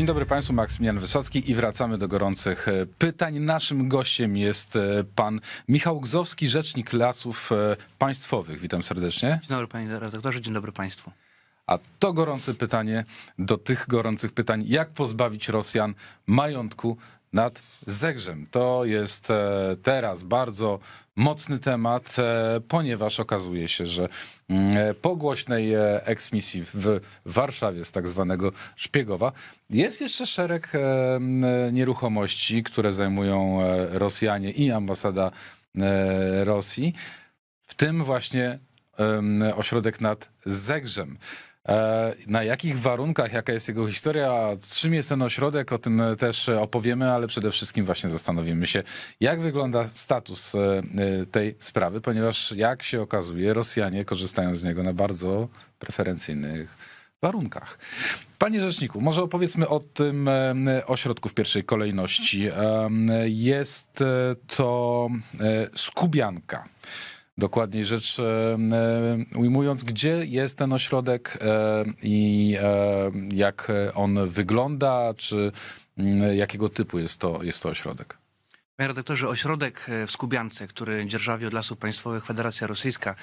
Dzień dobry Państwu, Maksymilian Wysocki i wracamy do gorących e, pytań. Naszym gościem jest e, pan Michał Gzowski, rzecznik lasów e, państwowych. Witam serdecznie. Dzień dobry panie redaktorze, dzień dobry Państwu. A to gorące pytanie do tych gorących pytań, jak pozbawić Rosjan majątku nad Zegrzem. To jest e, teraz bardzo mocny temat, e, ponieważ okazuje się, że mm, e, po głośnej eksmisji w Warszawie z tak zwanego Szpiegowa jest jeszcze szereg nieruchomości, które zajmują Rosjanie i ambasada Rosji, w tym właśnie ośrodek nad Zegrzem. E, na jakich warunkach, jaka jest jego historia, czym jest ten ośrodek, o tym e, też e, opowiemy, ale przede wszystkim właśnie zastanowimy się, jak wygląda status tej sprawy, ponieważ jak się okazuje, Rosjanie korzystają z niego na bardzo preferencyjnych warunkach. Panie rzeczniku, może opowiedzmy o tym ośrodku w pierwszej kolejności. Jest to Skubianka dokładniej rzecz e, e, ujmując, gdzie jest ten ośrodek e, i jak on wygląda, czy mm, jakiego typu jest to, jest to ośrodek? Panie redaktorze, ośrodek w Skubiance, który dzierżawi od Lasów Państwowych Federacja Rosyjska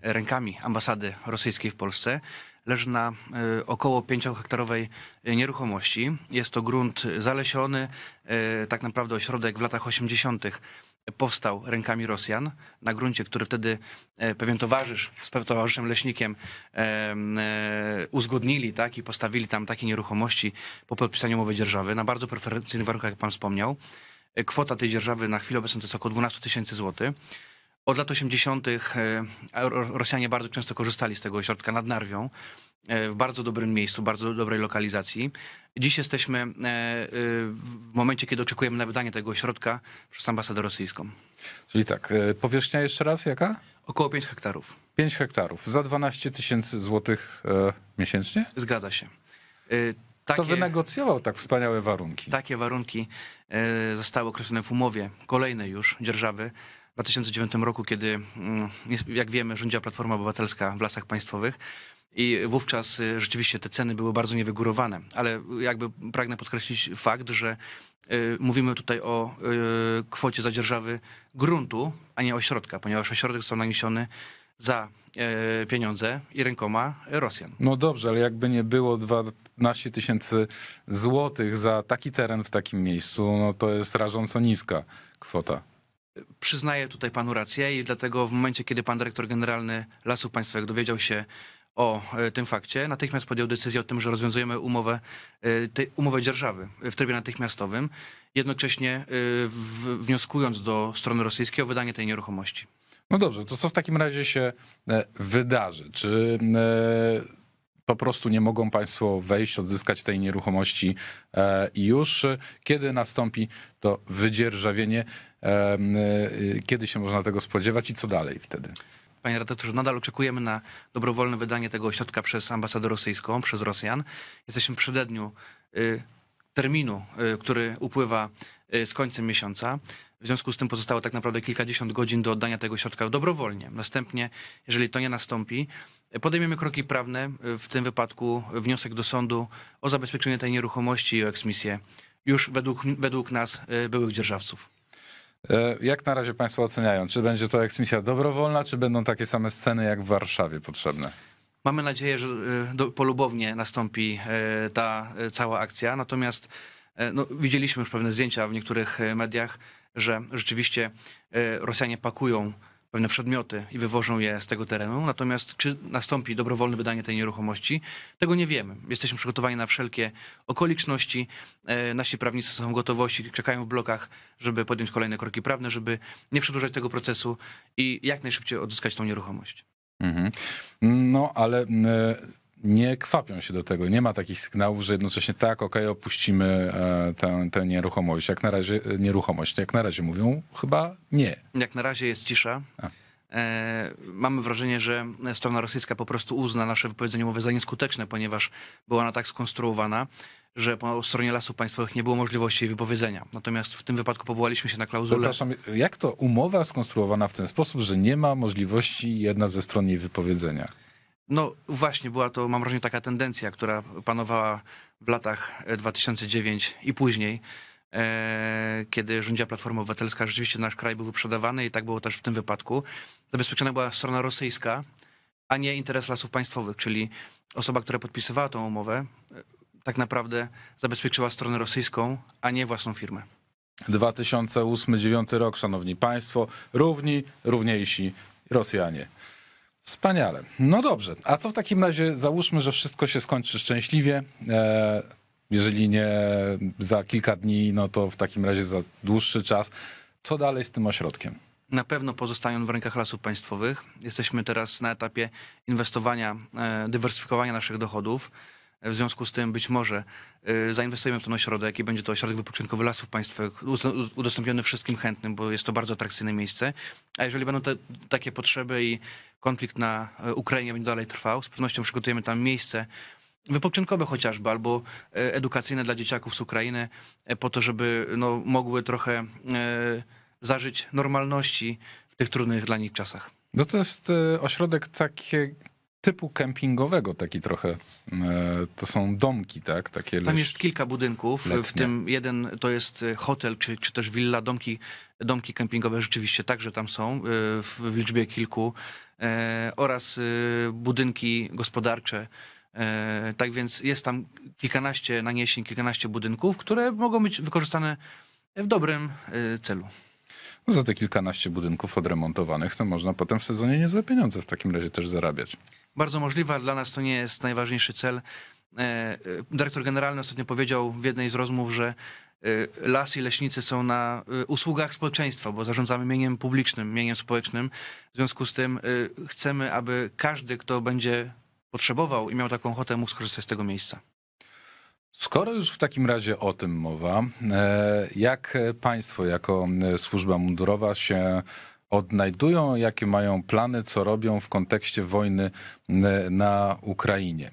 rękami ambasady rosyjskiej w Polsce, leży na około 5-hektarowej nieruchomości. Jest to grunt zalesiony, tak naprawdę ośrodek w latach 80 powstał rękami Rosjan na gruncie, który wtedy e, pewien towarzysz z pewnym towarzyszem leśnikiem e, uzgodnili tak, i postawili tam takie nieruchomości po podpisaniu umowy dzierżawy na bardzo preferencyjnych warunkach, jak pan wspomniał. E, kwota tej dzierżawy na chwilę obecną to jest około 12 tysięcy złotych. Od lat 80. Rosjanie bardzo często korzystali z tego ośrodka nad Narwią. E, w bardzo dobrym miejscu, bardzo dobrej lokalizacji. Dziś jesteśmy e, e, w momencie, kiedy oczekujemy na wydanie tego ośrodka przez ambasadę rosyjską. Czyli tak, powierzchnia jeszcze raz jaka? Około 5 hektarów. 5 hektarów za 12 tysięcy złotych miesięcznie? Zgadza się. Takie, to wynegocjował tak wspaniałe warunki. Takie warunki zostały określone w umowie kolejnej już dzierżawy w 2009 roku, kiedy, mm, jak wiemy, rządziła Platforma Obywatelska w Lasach Państwowych. I wówczas y, rzeczywiście te ceny były bardzo niewygórowane, ale jakby pragnę podkreślić fakt, że y, mówimy tutaj o y, kwocie zadzierżawy gruntu, a nie ośrodka, ponieważ ośrodek został naniesiony za e, pieniądze i rękoma Rosjan. No dobrze, ale jakby nie było 12 tysięcy złotych za taki teren w takim miejscu, no to jest rażąco niska kwota. Przyznaję tutaj panu rację i dlatego w momencie, kiedy pan dyrektor generalny Lasów Państwowych dowiedział się o e, tym fakcie, natychmiast podjął decyzję o tym, że rozwiązujemy umowę, e, umowę dzierżawy w trybie natychmiastowym, jednocześnie e, wnioskując do strony rosyjskiej o wydanie tej nieruchomości. No dobrze, to co w takim razie się wydarzy? Czy po prostu nie mogą Państwo wejść, odzyskać tej nieruchomości i już kiedy nastąpi to wydzierżawienie, kiedy się można tego spodziewać i co dalej wtedy? panie redaktorze, nadal oczekujemy na dobrowolne wydanie tego ośrodka przez ambasadę rosyjską, przez Rosjan. Jesteśmy w przededniu y, terminu, y, który upływa y, z końcem miesiąca. W związku z tym pozostało tak naprawdę kilkadziesiąt godzin do oddania tego środka dobrowolnie. Następnie, jeżeli to nie nastąpi, podejmiemy kroki prawne, w tym wypadku wniosek do sądu o zabezpieczenie tej nieruchomości i o eksmisję już według, według nas byłych dzierżawców. E, jak na razie Państwo oceniają, czy będzie to eksmisja dobrowolna, czy będą takie same sceny jak w Warszawie potrzebne? Mamy nadzieję, że e, polubownie nastąpi e, ta cała akcja, natomiast no, widzieliśmy już pewne zdjęcia w niektórych mediach, że rzeczywiście Rosjanie pakują pewne przedmioty i wywożą je z tego terenu. Natomiast czy nastąpi dobrowolne wydanie tej nieruchomości, tego nie wiemy. Jesteśmy przygotowani na wszelkie okoliczności. E, nasi prawnicy są gotowości, czekają w blokach, żeby podjąć kolejne kroki prawne, żeby nie przedłużać tego procesu i jak najszybciej odzyskać tą nieruchomość. Mhm. No, ale e, nie kwapią się do tego. Nie ma takich sygnałów, że jednocześnie tak, okej, opuścimy e, tę, tę nieruchomość. Jak na razie e, nieruchomość, jak na razie mówią, chyba nie. Jak na razie jest cisza. A. E, mamy wrażenie, że strona rosyjska po prostu uzna nasze wypowiedzenie umowy za nieskuteczne, ponieważ była ona tak skonstruowana, że po stronie lasów państwowych nie było możliwości jej wypowiedzenia. Natomiast w tym wypadku powołaliśmy się na klauzulę. Przepraszam, jak to umowa skonstruowana w ten sposób, że nie ma możliwości jedna ze stron jej wypowiedzenia? No właśnie, była to, mam wrażenie, taka tendencja, która panowała w latach 2009 e, i później, e, kiedy rządziła Platforma Obywatelska, rzeczywiście nasz kraj był wyprzedawany i tak było też w tym wypadku. Zabezpieczona była strona rosyjska, a nie interes lasów państwowych, czyli osoba, która podpisywała tą umowę, e, tak naprawdę zabezpieczyła stronę rosyjską, a nie własną firmę. 2008-2009 rok, szanowni państwo, równi, równiejsi Rosjanie. Wspaniale. No dobrze. A co w takim razie, załóżmy, że wszystko się skończy szczęśliwie. E, jeżeli nie za kilka dni, no to w takim razie za dłuższy czas. Co dalej z tym ośrodkiem? Na pewno pozostają w rękach lasów państwowych. Jesteśmy teraz na etapie inwestowania, e, dywersyfikowania naszych dochodów. W związku z tym być może y, zainwestujemy w ten ośrodek i będzie to ośrodek wypoczynkowy lasów państwowych, udostępniony wszystkim chętnym, bo jest to bardzo atrakcyjne miejsce. A jeżeli będą te, takie potrzeby i konflikt na y, Ukrainie będzie dalej trwał, z pewnością przygotujemy tam miejsce wypoczynkowe chociażby, albo y, edukacyjne dla dzieciaków z Ukrainy, po to, żeby no, mogły trochę zażyć normalności w tych trudnych dla nich czasach. No to jest ośrodek takie, typu kempingowego, taki trochę, e, to są domki, tak? Takie Tam jest kilka budynków, letnie. w tym jeden to jest e, hotel, czy, czy też willa, domki, domki kempingowe rzeczywiście także tam są, e, w, w liczbie kilku, oraz budynki gospodarcze, tak więc jest tam kilkanaście naniesień, kilkanaście budynków, które mogą być wykorzystane w dobrym celu za te kilkanaście budynków odremontowanych, to można potem w sezonie niezłe pieniądze w takim razie też zarabiać. Bardzo możliwe, dla nas to nie jest najważniejszy cel. E, e, dyrektor generalny ostatnio powiedział w jednej z rozmów, że e, lasy i leśnicy są na usługach społeczeństwa, bo zarządzamy mieniem publicznym, mieniem społecznym. W związku z tym chcemy, aby każdy, kto będzie potrzebował i miał taką ochotę, mógł skorzystać z tego miejsca. Skoro już w takim razie o tym mowa, e, jak państwo jako e, służba mundurowa się odnajdują, jakie mają plany, co robią w kontekście wojny e, na Ukrainie?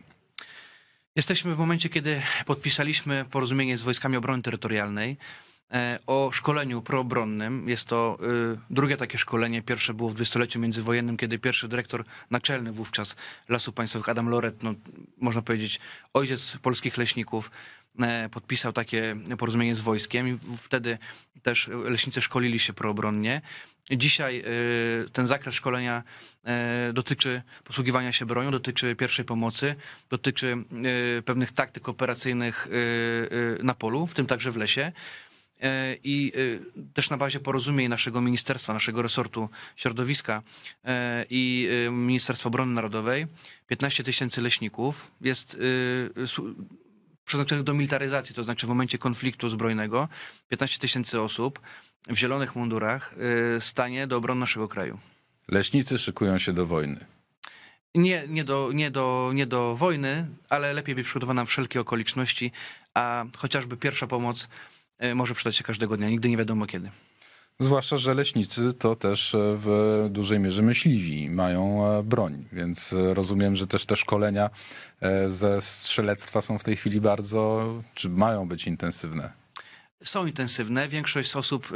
Jesteśmy w momencie, kiedy podpisaliśmy porozumienie z Wojskami Obrony Terytorialnej, E, o szkoleniu proobronnym. Jest to y, drugie takie szkolenie. Pierwsze było w dwudziestoleciu międzywojennym, kiedy pierwszy dyrektor naczelny wówczas Lasów Państwowych, Adam Loret, no, można powiedzieć ojciec polskich leśników, e, podpisał takie porozumienie z wojskiem i wtedy też leśnicy szkolili się proobronnie. Dzisiaj y, ten zakres szkolenia e, dotyczy posługiwania się bronią, dotyczy pierwszej pomocy, dotyczy y, pewnych taktyk operacyjnych na polu, w tym także w lesie. E, i e, też na bazie porozumień naszego ministerstwa, naszego resortu środowiska e, i Ministerstwa Obrony Narodowej 15 tysięcy leśników jest przeznaczonych do militaryzacji, to znaczy w momencie konfliktu zbrojnego 15 tysięcy osób w zielonych mundurach stanie do obrony naszego kraju. Leśnicy szykują się do wojny. Nie, nie, do, nie, do, nie do wojny, ale lepiej by przygotowano wszelkie okoliczności, a chociażby pierwsza pomoc E, może przydać się każdego dnia, nigdy nie wiadomo kiedy. Zwłaszcza, że leśnicy to też e, w dużej mierze myśliwi mają e, broń, więc rozumiem, że też te szkolenia ze strzelectwa są w tej chwili bardzo, czy mają być intensywne. Są intensywne, większość osób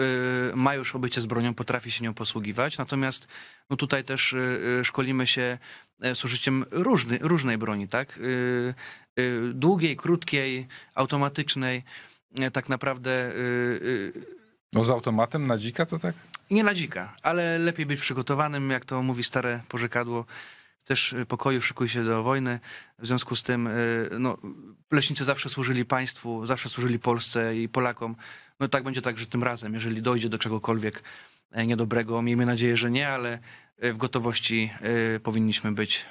ma już obycie z bronią, potrafi się nią posługiwać, natomiast no tutaj też szkolimy się z użyciem różny, różnej broni, tak? Długiej, krótkiej, automatycznej. E, tak naprawdę. E, e, no z automatem na dzika to tak? Nie na dzika, ale lepiej być przygotowanym, jak to mówi stare pożegadło. Też pokoju szykuj się do wojny. W związku z tym no, leśnicy zawsze służyli państwu, zawsze służyli Polsce i Polakom. No tak będzie także tym razem, jeżeli dojdzie do czegokolwiek niedobrego. Miejmy nadzieję, że nie, ale w gotowości powinniśmy być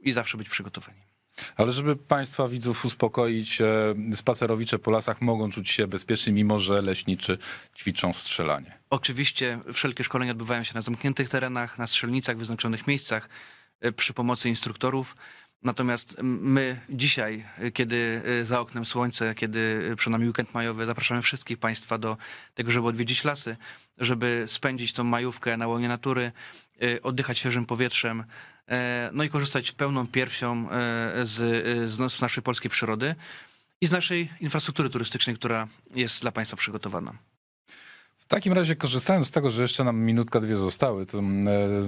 i zawsze być przygotowani. Ale żeby Państwa widzów uspokoić, e, spacerowicze po lasach mogą czuć się bezpiecznie, mimo że leśniczy ćwiczą strzelanie. Oczywiście wszelkie szkolenia odbywają się na zamkniętych terenach, na strzelnicach, wyznaczonych miejscach e, przy pomocy instruktorów. Natomiast my dzisiaj, e, kiedy za oknem słońce, kiedy przed nami weekend majowy, zapraszamy wszystkich Państwa do tego, żeby odwiedzić lasy, żeby spędzić tą majówkę na łonie natury, E, oddychać świeżym powietrzem, e, no i korzystać pełną piersią e, z, z naszej polskiej przyrody i z naszej infrastruktury turystycznej, która jest dla Państwa przygotowana. W takim razie, korzystając z tego, że jeszcze nam minutka, dwie zostały, to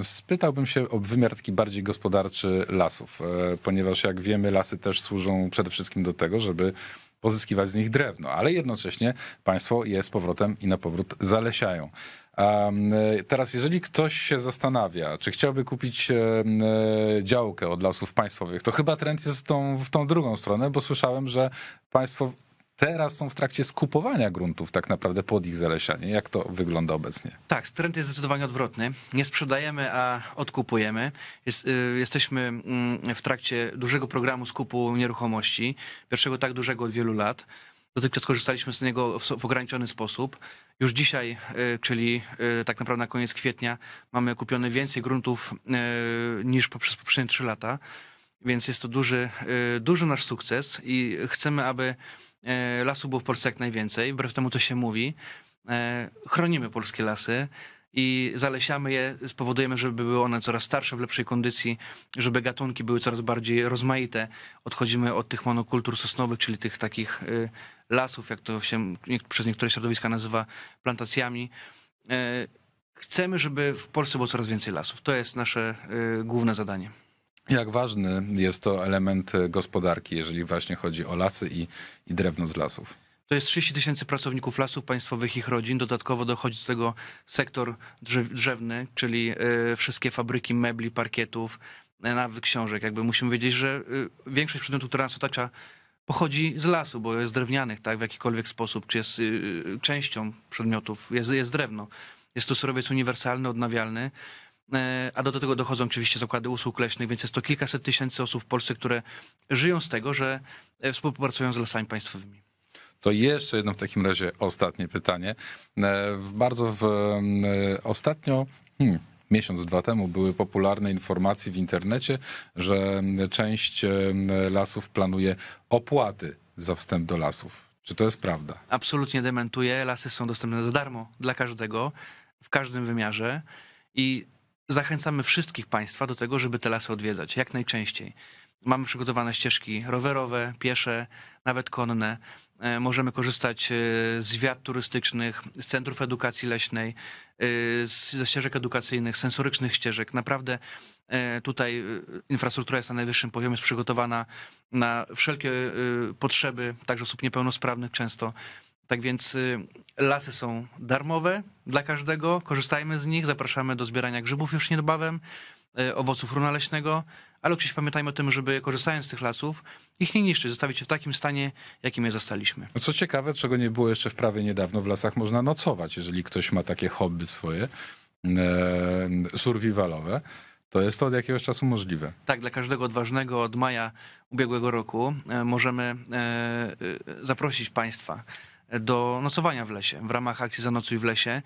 spytałbym się o wymiar taki bardziej gospodarczy lasów, ponieważ jak wiemy, lasy też służą przede wszystkim do tego, żeby pozyskiwać z nich drewno, ale jednocześnie państwo je z powrotem i na powrót zalesiają. E, teraz, jeżeli ktoś się zastanawia, czy chciałby kupić e, e, działkę od lasów państwowych, to chyba trend jest w tą, w tą drugą stronę, bo słyszałem, że państwo teraz są w trakcie skupowania gruntów tak naprawdę pod ich zalesianie. Jak to wygląda obecnie? Tak, trend jest zdecydowanie odwrotny. Nie sprzedajemy, a odkupujemy. Jest, y, jesteśmy mm, w trakcie dużego programu skupu nieruchomości, pierwszego tak dużego od wielu lat. Dotychczas korzystaliśmy z niego w, w ograniczony sposób. Już dzisiaj, e, czyli e, tak naprawdę na koniec kwietnia, mamy kupione więcej gruntów e, niż poprzez poprzednie 3 lata, więc jest to duży, duży nasz sukces i chcemy, aby lasów było w Polsce jak najwięcej. Wbrew temu, co się mówi, chronimy polskie lasy i zalesiamy je, spowodujemy, żeby były one coraz starsze, w lepszej kondycji, żeby gatunki były coraz bardziej rozmaite. Odchodzimy od tych monokultur sosnowych, czyli tych takich y, lasów, jak to się przez niektóre środowiska nazywa plantacjami. Y, chcemy, żeby w Polsce było coraz więcej lasów. To jest nasze y, główne zadanie. Jak ważny jest to element gospodarki, jeżeli właśnie chodzi o lasy i, i drewno z lasów? To jest 30 tysięcy pracowników lasów państwowych, ich rodzin. Dodatkowo dochodzi do tego sektor drzewny, czyli e, wszystkie fabryki mebli, parkietów, e, nawet książek. Jakby musimy wiedzieć, że e, większość przedmiotów, które nas otacza, pochodzi z lasu, bo jest drewnianych, tak, w jakikolwiek sposób, czy jest częścią przedmiotów, jest, jest drewno. Jest to surowiec uniwersalny, odnawialny a do tego dochodzą oczywiście zakłady usług leśnych, więc jest to kilkaset tysięcy osób w Polsce, które żyją z tego, że współpracują z lasami państwowymi. To jeszcze jedno w takim razie ostatnie pytanie. E, w bardzo w, e, ostatnio. Hmm, miesiąc, dwa temu były popularne informacje w internecie, że część e, lasów planuje opłaty za wstęp do lasów. Czy to jest prawda? Absolutnie dementuję. Lasy są dostępne za darmo dla każdego, w każdym wymiarze. I zachęcamy wszystkich Państwa do tego, żeby te lasy odwiedzać jak najczęściej. Mamy przygotowane ścieżki rowerowe, piesze, nawet konne. E, możemy korzystać e, z wiat turystycznych, z centrów edukacji leśnej, e, ze ścieżek edukacyjnych, sensorycznych ścieżek. Naprawdę tutaj infrastruktura jest na najwyższym poziomie, jest przygotowana na wszelkie potrzeby, także osób niepełnosprawnych często. Tak więc y, lasy są darmowe dla każdego, korzystajmy z nich, zapraszamy do zbierania grzybów już niedbawem, y, owoców runa leśnego, ale oczywiście pamiętajmy o tym, żeby korzystając z tych lasów, ich nie niszczyć, zostawić je w takim stanie, jakim je zastaliśmy. No, co ciekawe, czego nie było jeszcze w prawie niedawno, w lasach można nocować, jeżeli ktoś ma takie hobby swoje, e, survivalowe. To jest to od jakiegoś czasu możliwe. Tak, dla każdego odważnego od maja ubiegłego roku e, możemy e, e, zaprosić Państwa do nocowania w lesie w ramach akcji Zanocuj w lesie.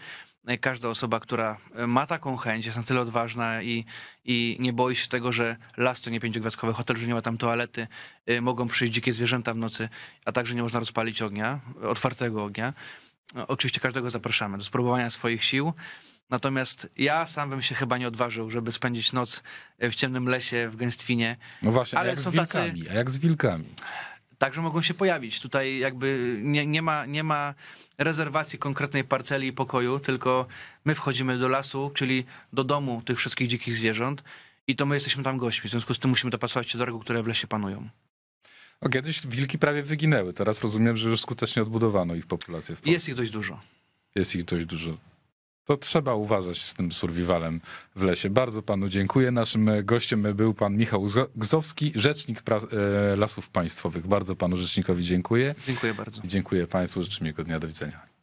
Każda osoba, która ma taką chęć, jest na tyle odważna i, i nie boi się tego, że las to nie pięciogwiazdkowy hotel, że nie ma tam toalety, y, mogą przyjść dzikie zwierzęta w nocy, a także nie można rozpalić ognia, otwartego ognia. No, oczywiście każdego zapraszamy do spróbowania swoich sił. Natomiast ja sam bym się chyba nie odważył, żeby spędzić noc w ciemnym lesie, w gęstwinie. No właśnie, ale jak są z wilkami? Tacy... A jak z wilkami? także mogą się pojawić. Tutaj jakby nie, nie, ma, nie ma rezerwacji konkretnej parceli i pokoju, tylko my wchodzimy do lasu, czyli do domu tych wszystkich dzikich zwierząt i to my jesteśmy tam gośćmi. W związku z tym musimy dopasować się do reguł, które w lesie panują. O, kiedyś wilki prawie wyginęły. Teraz rozumiem, że już skutecznie odbudowano ich populację w Polsce. Jest ich dość dużo. Jest ich dość dużo to trzeba uważać z tym survivalem w lesie. Bardzo panu dziękuję. Naszym e, gościem e, był pan Michał Gzowski, rzecznik e, Lasów Państwowych. Bardzo panu rzecznikowi dziękuję. Dziękuję bardzo. Dziękuję państwu. Życzę miłego dnia. Do widzenia.